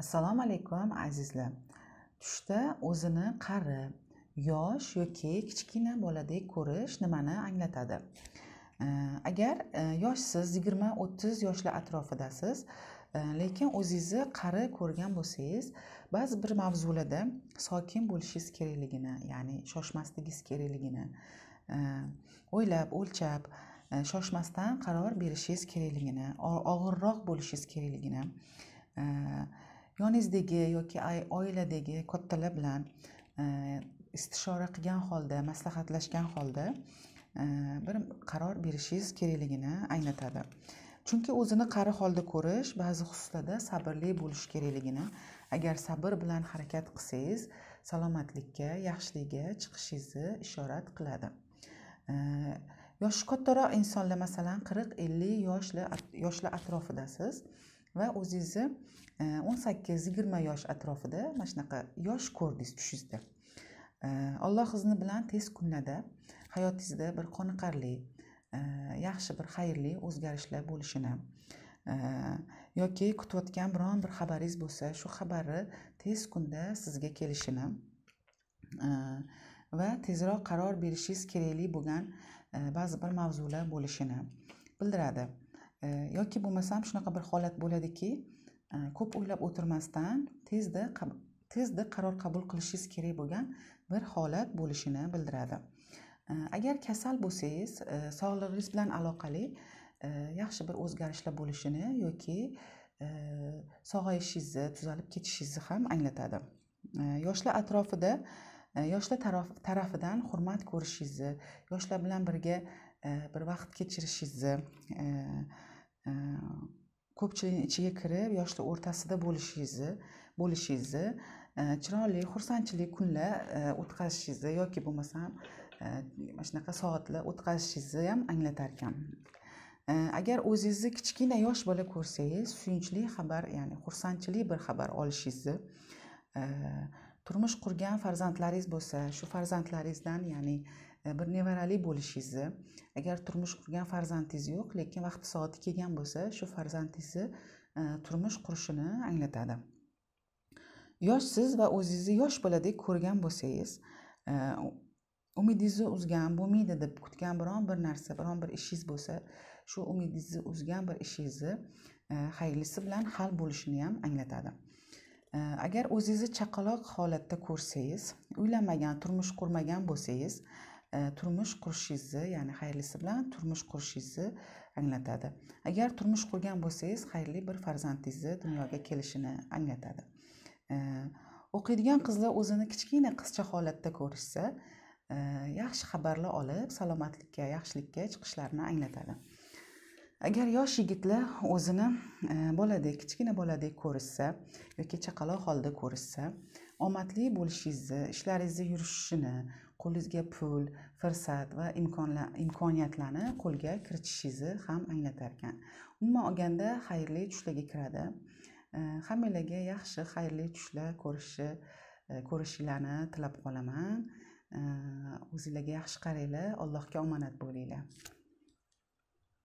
assalomu alaykum azizlar tushda o'zini qari yosh yoki kichkina boladek ko'rish nimani anglatadi agar e, yoshsiz yigirma o'ttiz yoshlar atrofidasiz e, lekin o'zingizni qari ko'rgan bo'lsangiz ba'zi bir mavzularda sokin bo'lishingiz kerakligini ya'ni shoshmasligingiz kerakligini e, o'ylab o'lchab shoshmasdan qaror berishingiz kerakligini og'irroq bo'lishingiz kerakligini yoningizdagi yoki oiladagi kattalar bilan e, istishora qilgan holda maslahatlashgan holda e, bir qaror berishingiz kerakligini anglatadi chunki o'zini qari holda ko'rish ba'zi xususlarda sabrli bo'lish kerakligini agar sabr bilan harakat qilsangiz salomatlikka yaxshilikka chiqishingizni ishorat qiladi e, yoshi kattaroq insonlar masalan qirq ellik yoshlar yoshlar atrofidasiz va o'zingizni e, o'n sakkiz yigirma yosh atrofida mana shunaqa yosh ko'rdingiz tushingizda e, alloh izni bilan tez kunlarda hayotingizda bir qoniqarli e, yaxshi bir xayrli o'zgarishlar bo'lishini yoki kutayotgan biron bir xabaringiz bo'lsa shu xabari tez kunda sizga kelishini va tezroq qaror berishingiz kerakli bo'lgan ba'zi bir mavzular bo'lishini bildiradi Э, yoki bo'lmasam shunaqa bir holat bo'ladiki э, ko'p o'ylab o'tirmasdan tezda tezda qaror qabul qilishingiz kerak bo'lgan bir holat bo'lishini bildiradi э, agar kasal bo'lsangiz sog'lig'ingiz bilan aloqali yaxshi bir o'zgarishlar bo'lishini yoki sog'ayishingizni tuzalib ketishingizni ham anglatadi yoshlar atrofida yoshlar tarafidan hurmat ko'rishingizni yoshlar bilan birga bir vaqt kechirishingizni ko'pchilikni ichiga kirib yoshlar o'rtasida bo'lishingizni bo'lishingizni e, chiroyli xursandchilik kunlar e, o'tkazishingizni yoki bo'lmasam e, mana shunaqa soatlar o'tkazishingizni ham anglatar ekan agar o'zingizni kichkina yosh bola ko'rsangiz suyunchli xabar ya'ni xursandchilik bir xabar olishingizni turmush qurgan farzandlaringiz bo'lsa shu farzandlaringizdan ya'ni e, bir nevarali bo'lishingizni agar turmush qurgan farzandingiz yo'q lekin vaqti soati kelgan bo'lsa shu farzandingizni e, turmush qurishini anglatadi yoshsiz va o'zingizni yosh boladek ko'rgan bo'lsangiz e, umidingizni uzgan bo'lmaydi deb kutgan biron bir narsa biron bir ishingiz bo'lsa shu umidingizni uzgan bir ishingizni xayrlisi bilan hal bo'lishini ham anglatadi Э, agar o'zingizni chaqaloq holatda ko'rsangiz uylanmagan turmush qurmagan bo'lsangiz e, turmush qurishingizni ya'ni xayrlisi bilan turmush qurishingizni anglatadi agar turmush qurgan bo'lsangiz xayrli bir farzandingizni dunyoga kelishini anglatadi e, o'qiydigan qizlar o'zini kichkina qizcha holatda ko'rishsa e, yaxshi xabarlar olib salomatlikka yaxshilikka chiqishlarini anglatadi agar yosh yigitlar o'zini e, boladek kichkina boladek ko'rishsa yoki chaqaloq holda ko'rishsa omadli bo'lishingizni ishlaringizni yurishishini qo'lingizga pul fursat va imkonlar imkoniyatlarni qo'lga kiritishingizni ham anglatar ekan umuman olganda xayrli tushlarga kiradi e, hammanglarga yaxshi xayrli tushlar ko'rishi e, ko'rishinglarni tilab qolaman o'zinglarga yaxshi qaranglar allohga omonat bo'linglar